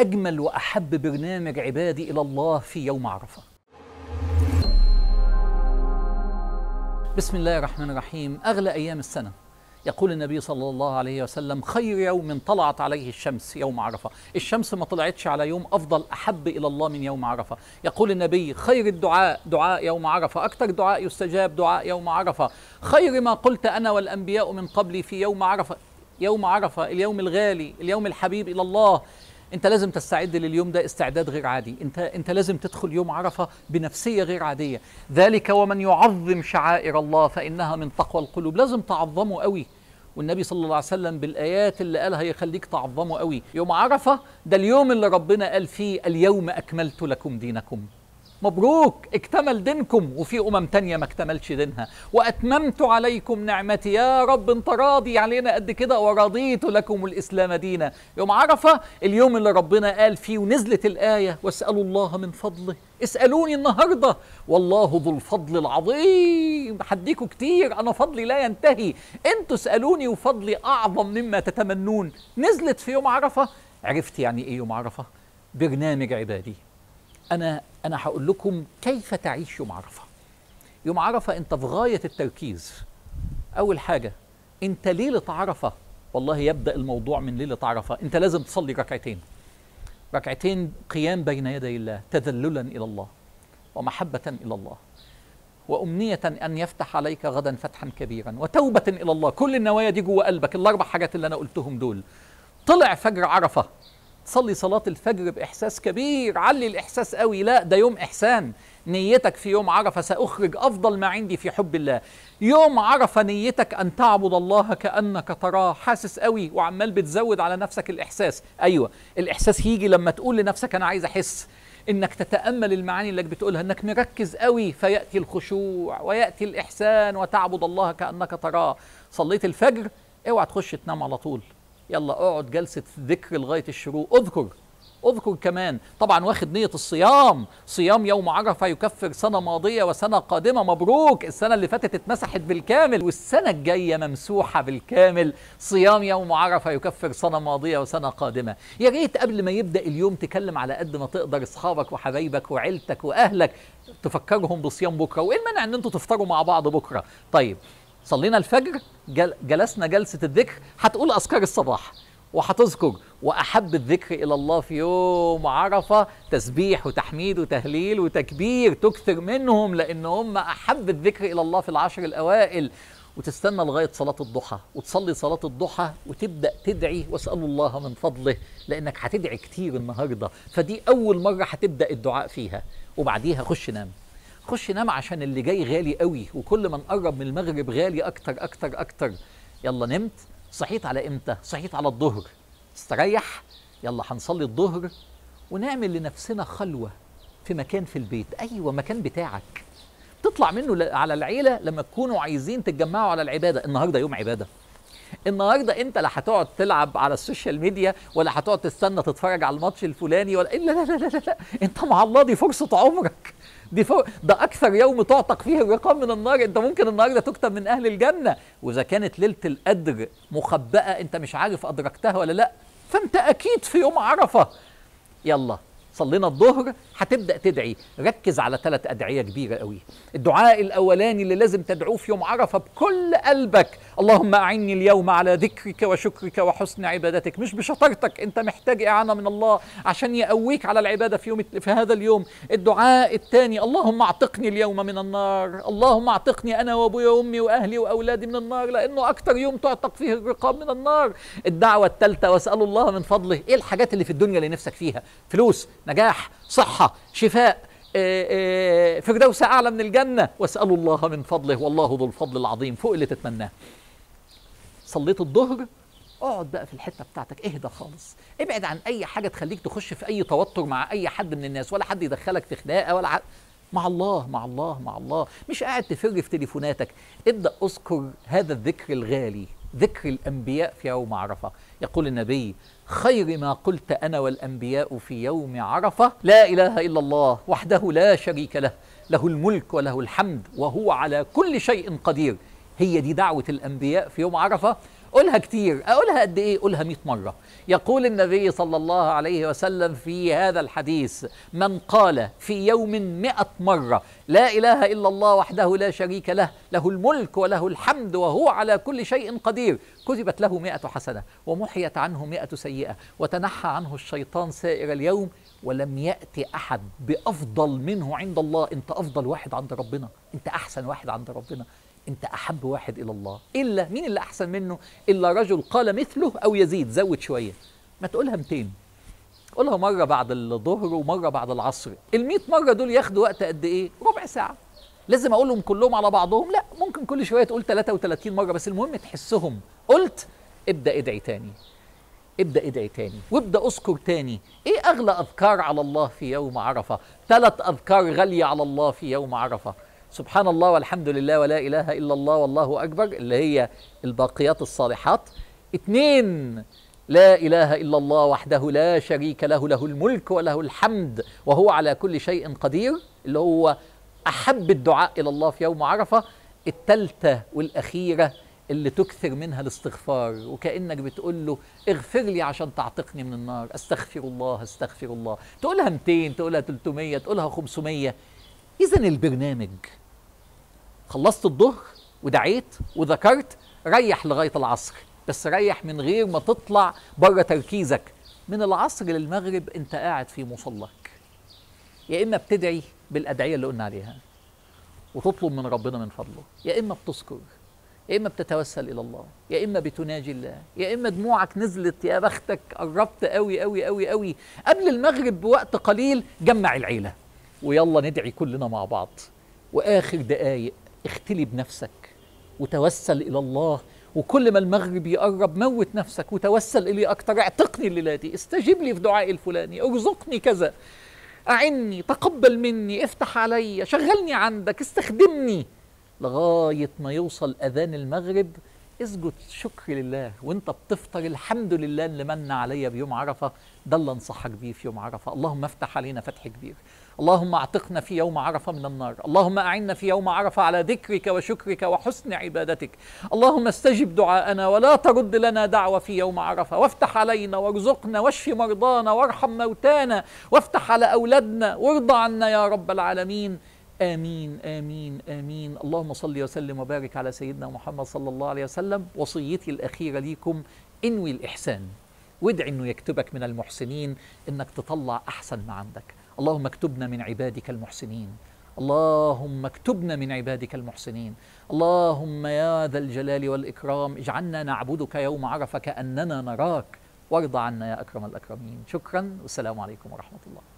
أجمل وأحب برنامج عبادي إلى الله في يوم عرفة بسم الله الرحمن الرحيم أغلى أيام السنة يقول النبي صلى الله عليه وسلم خير يوم طلعت عليه الشمس يوم عرفة الشمس ما طلعتش على يوم أفضل أحب إلى الله من يوم عرفة يقول النبي خير الدعاء دعاء يوم عرفة أكثر دعاء يستجاب دعاء يوم عرفة خير ما قلت أنا والأنبياء من قبلي في يوم عرفة يوم عرفة اليوم الغالي اليوم الحبيب إلى الله انت لازم تستعد لليوم ده استعداد غير عادي انت انت لازم تدخل يوم عرفه بنفسيه غير عاديه ذلك ومن يعظم شعائر الله فانها من تقوى القلوب لازم تعظمه قوي والنبي صلى الله عليه وسلم بالايات اللي قالها يخليك تعظمه قوي يوم عرفه ده اليوم اللي ربنا قال فيه اليوم اكملت لكم دينكم مبروك اكتمل دينكم وفي أمم تانية ما اكتملش دينها وأتممت عليكم نعمتي يا رب انت راضي علينا قد كده ورضيت لكم الإسلام دينا يوم عرفة اليوم اللي ربنا قال فيه ونزلت الآية واسألوا الله من فضله اسألوني النهاردة والله ذو الفضل العظيم حديكوا كتير أنا فضلي لا ينتهي انتوا اسألوني وفضلي أعظم مما تتمنون نزلت في يوم عرفة عرفت يعني إيه يوم عرفة برنامج عبادي أنا أنا هقول لكم كيف تعيش يوم عرفة يوم عرفة أنت في غاية التركيز أول حاجة أنت ليلة عرفة والله يبدأ الموضوع من ليلة عرفة أنت لازم تصلي ركعتين ركعتين قيام بين يدي الله تذللا إلى الله ومحبة إلى الله وأمنية أن يفتح عليك غدا فتحا كبيرا وتوبة إلى الله كل النوايا دي جوه قلبك الأربع حاجات اللي أنا قلتهم دول طلع فجر عرفة تصلي صلاة الفجر بإحساس كبير علي الإحساس قوي لا ده يوم إحسان نيتك في يوم عرفة سأخرج أفضل ما عندي في حب الله يوم عرفة نيتك أن تعبد الله كأنك تراه حاسس قوي وعمال بتزود على نفسك الإحساس أيوة الإحساس يجي لما تقول لنفسك أنا عايز أحس انك تتامل المعاني اللي بتقولها انك مركز قوي فياتي الخشوع وياتي الاحسان وتعبد الله كانك تراه صليت الفجر اوعى تخش تنام على طول يلا اقعد جلسه ذكر لغايه الشروق اذكر اذكر كمان طبعا واخد نيه الصيام صيام يوم عرفه يكفر سنه ماضيه وسنه قادمه مبروك السنه اللي فاتت اتمسحت بالكامل والسنه الجايه ممسوحه بالكامل صيام يوم عرفه يكفر سنه ماضيه وسنه قادمه يا ريت قبل ما يبدا اليوم تكلم على قد ما تقدر اصحابك وحبايبك وعيلتك واهلك تفكرهم بصيام بكره وايه المانع ان انتوا تفطروا مع بعض بكره طيب صلينا الفجر جل جلسنا جلسة الذكر هتقول أذكار الصباح وهتذكر وأحب الذكر إلى الله في يوم عرفة تسبيح وتحميد وتهليل وتكبير تكثر منهم لأن هم أحب الذكر إلى الله في العشر الأوائل وتستنى لغاية صلاة الضحى وتصلي صلاة الضحى وتبدأ تدعي واسأل الله من فضله لأنك هتدعي كتير النهاردة فدي أول مرة هتبدأ الدعاء فيها وبعديها خش نام خش نام عشان اللي جاي غالي قوي وكل ما نقرب من المغرب غالي اكتر اكتر اكتر يلا نمت صحيت على امتى صحيت على الظهر استريح يلا هنصلي الظهر ونعمل لنفسنا خلوه في مكان في البيت ايوه مكان بتاعك تطلع منه على العيله لما تكونوا عايزين تتجمعوا على العباده النهارده يوم عباده النهارده انت لا هتقعد تلعب على السوشيال ميديا ولا هتقعد تستنى تتفرج على الماتش الفلاني ولا لا لا لا لا, لا. انت مع الله دي فرصه عمرك دي فوق ده اكثر يوم تعتق فيه الرقاب من النار انت ممكن النهارده تكتب من اهل الجنه واذا كانت ليله القدر مخبأه انت مش عارف ادركتها ولا لا فانت اكيد في يوم عرفه يلا صلينا الظهر هتبدا تدعي ركز على ثلاث ادعيه كبيره قوي الدعاء الاولاني اللي لازم تدعوه في يوم عرفه بكل قلبك اللهم اعني اليوم على ذكرك وشكرك وحسن عبادتك مش بشطارتك انت محتاج اعانه من الله عشان يقويك على العباده في يوم في هذا اليوم الدعاء الثاني اللهم اعتقني اليوم من النار اللهم اعتقني انا وابويا وامي واهلي واولادي من النار لانه اكثر يوم تعتق فيه الرقاب من النار الدعوه الثالثه واسال الله من فضله ايه الحاجات اللي في الدنيا اللي نفسك فيها فلوس نجاح صحة شفاء آه، آه، فردوس أعلى من الجنة واسألوا الله من فضله والله ذو الفضل العظيم فوق اللي تتمناه صليت الظهر اقعد بقى في الحته بتاعتك اهدى خالص ابعد عن اي حاجه تخليك تخش في اي توتر مع اي حد من الناس ولا حد يدخلك في خناقه ولا حد مع الله مع الله مع الله مش قاعد تفر في تليفوناتك ابدا اذكر هذا الذكر الغالي ذكر الانبياء في يوم عرفه يقول النبي خير ما قلت أنا والأنبياء في يوم عرفة لا إله إلا الله وحده لا شريك له له الملك وله الحمد وهو على كل شيء قدير هي دي دعوة الأنبياء في يوم عرفة قولها كتير اقولها قد ايه قولها 100 مره يقول النبي صلى الله عليه وسلم في هذا الحديث من قال في يوم 100 مره لا اله الا الله وحده لا شريك له له الملك وله الحمد وهو على كل شيء قدير كتبت له 100 حسنه ومحيت عنه 100 سيئه وتنحى عنه الشيطان سائر اليوم ولم يأتي أحد بأفضل منه عند الله أنت أفضل واحد عند ربنا أنت أحسن واحد عند ربنا انت احب واحد الى الله الا مين اللي احسن منه الا رجل قال مثله او يزيد زود شويه ما تقولها 200 قولها مره بعد الظهر ومره بعد العصر ال مره دول ياخدوا وقت قد ايه ربع ساعه لازم اقولهم كلهم على بعضهم لا ممكن كل شويه تقول 33 مره بس المهم تحسهم قلت ابدا ادعي تاني ابدا ادعي تاني وابدا اذكر تاني ايه اغلى اذكار على الله في يوم عرفه ثلاث اذكار غاليه على الله في يوم عرفه سبحان الله والحمد لله ولا إله إلا الله والله أكبر اللي هي الباقيات الصالحات اثنين لا إله إلا الله وحده لا شريك له له الملك وله الحمد وهو على كل شيء قدير اللي هو أحب الدعاء إلى الله في يوم عرفة التالتة والأخيرة اللي تكثر منها الاستغفار وكأنك بتقول له اغفر لي عشان تعتقني من النار استغفر الله استغفر الله تقولها 200 تقولها 300 تقولها 500 إذا البرنامج خلصت الظهر ودعيت وذكرت ريح لغاية العصر بس ريح من غير ما تطلع بره تركيزك من العصر للمغرب انت قاعد في مصلك يا اما بتدعي بالادعيه اللي قلنا عليها وتطلب من ربنا من فضله يا اما بتذكر يا اما بتتوسل الى الله يا اما بتناجي الله يا اما دموعك نزلت يا بختك قربت قوي قوي قوي قوي قبل المغرب بوقت قليل جمع العيله ويلا ندعي كلنا مع بعض واخر دقايق اختلي بنفسك وتوسل الى الله وكل ما المغرب يقرب موت نفسك وتوسل الي اكتر اعتقني الليلاتي استجب لي في دعائي الفلاني ارزقني كذا اعني تقبل مني افتح عليا شغلني عندك استخدمني لغايه ما يوصل اذان المغرب اسجد شكر لله وانت بتفطر الحمد لله اللي من علي بيوم عرفه ده اللي انصحك بيه في يوم عرفه اللهم افتح علينا فتح كبير اللهم اعتقنا في يوم عرفه من النار اللهم اعنا في يوم عرفه على ذكرك وشكرك وحسن عبادتك اللهم استجب دعاءنا ولا ترد لنا دعوه في يوم عرفه وافتح علينا وارزقنا واشف مرضانا وارحم موتانا وافتح على اولادنا وارضى عنا يا رب العالمين آمين آمين آمين اللهم صل وسلم وبارك على سيدنا محمد صلى الله عليه وسلم وصيتي الأخيرة ليكم انوي الإحسان وادعي أنه يكتبك من المحسنين أنك تطلع أحسن ما عندك اللهم اكتبنا من عبادك المحسنين اللهم اكتبنا من عبادك المحسنين اللهم يا ذا الجلال والإكرام اجعلنا نعبدك يوم عرفك أننا نراك وارض عنا يا أكرم الأكرمين شكرا والسلام عليكم ورحمة الله